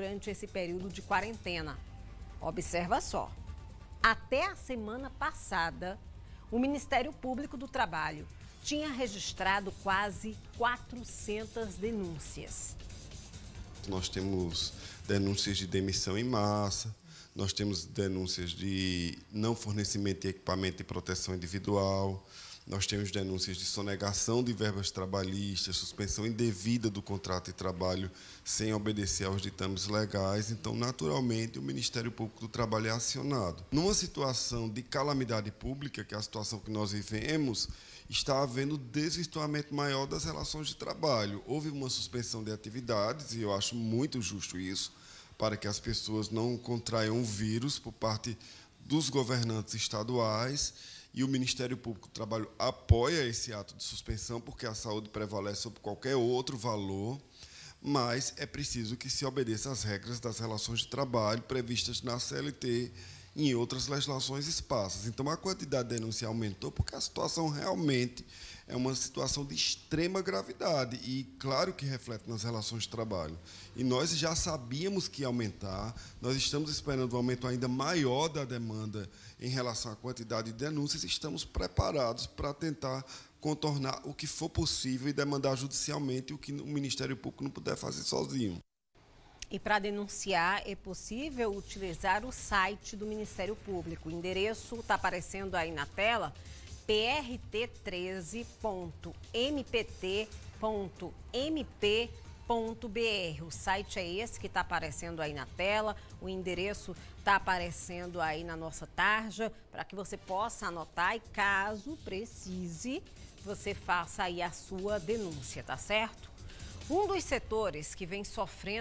durante esse período de quarentena. Observa só. Até a semana passada, o Ministério Público do Trabalho tinha registrado quase 400 denúncias. Nós temos denúncias de demissão em massa, nós temos denúncias de não fornecimento de equipamento de proteção individual, nós temos denúncias de sonegação de verbas trabalhistas, suspensão indevida do contrato de trabalho sem obedecer aos ditames legais. Então, naturalmente, o Ministério Público do Trabalho é acionado. Numa situação de calamidade pública, que é a situação que nós vivemos, está havendo desvirtuamento maior das relações de trabalho. Houve uma suspensão de atividades, e eu acho muito justo isso, para que as pessoas não contraiam o vírus por parte dos governantes estaduais e o Ministério Público do Trabalho apoia esse ato de suspensão, porque a saúde prevalece sobre qualquer outro valor, mas é preciso que se obedeça às regras das relações de trabalho previstas na CLT em outras legislações esparsas. Então, a quantidade de denúncia aumentou porque a situação realmente é uma situação de extrema gravidade e, claro, que reflete nas relações de trabalho. E nós já sabíamos que ia aumentar, nós estamos esperando um aumento ainda maior da demanda em relação à quantidade de denúncias e estamos preparados para tentar contornar o que for possível e demandar judicialmente o que o Ministério Público não puder fazer sozinho. E para denunciar, é possível utilizar o site do Ministério Público. O endereço está aparecendo aí na tela, prt 13mptmpbr O site é esse que está aparecendo aí na tela, o endereço está aparecendo aí na nossa tarja, para que você possa anotar e caso precise, você faça aí a sua denúncia, tá certo? Um dos setores que vem sofrendo